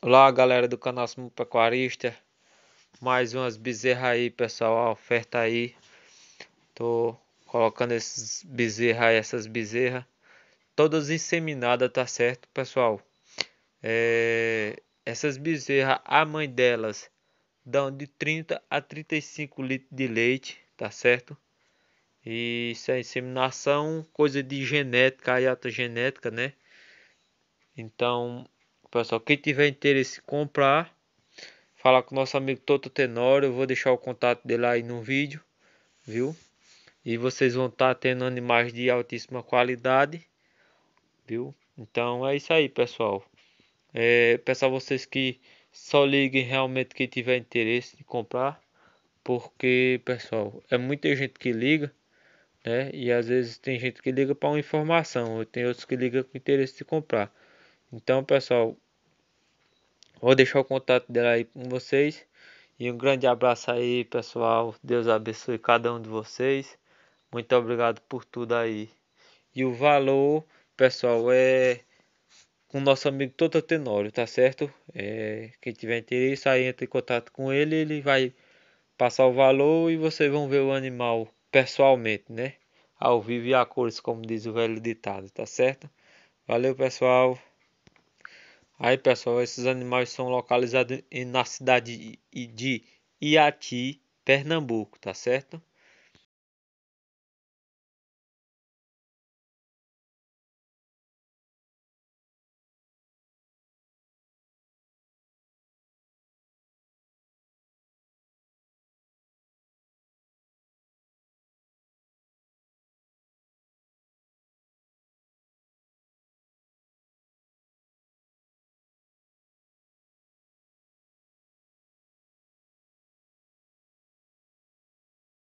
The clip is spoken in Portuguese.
Olá galera do canal Sumo Pecuarista Mais umas bezerras aí pessoal, a oferta aí Tô colocando esses bezerras aí, essas bezerras Todas inseminadas, tá certo pessoal? É... Essas bezerras, a mãe delas Dão de 30 a 35 litros de leite, tá certo? E isso é inseminação, coisa de genética, aí genética, né? Então Pessoal, quem tiver interesse em comprar, falar com o nosso amigo Toto Tenório. Eu vou deixar o contato dele aí no vídeo, viu? E vocês vão estar tá tendo animais de altíssima qualidade, viu? Então é isso aí, pessoal. É, peço a vocês que só liguem realmente quem tiver interesse em comprar, porque, pessoal, é muita gente que liga, né? E às vezes tem gente que liga para uma informação, ou tem outros que ligam com interesse de comprar. Então, pessoal, vou deixar o contato dela aí com vocês. E um grande abraço aí, pessoal. Deus abençoe cada um de vocês. Muito obrigado por tudo aí. E o valor, pessoal, é com nosso amigo Toto Tenório, tá certo? É, quem tiver interesse, aí entra em contato com ele, ele vai passar o valor e vocês vão ver o animal pessoalmente, né? Ao vivo e a cores, como diz o velho ditado, tá certo? Valeu, pessoal. Aí, pessoal, esses animais são localizados na cidade de Iati, Pernambuco, tá certo?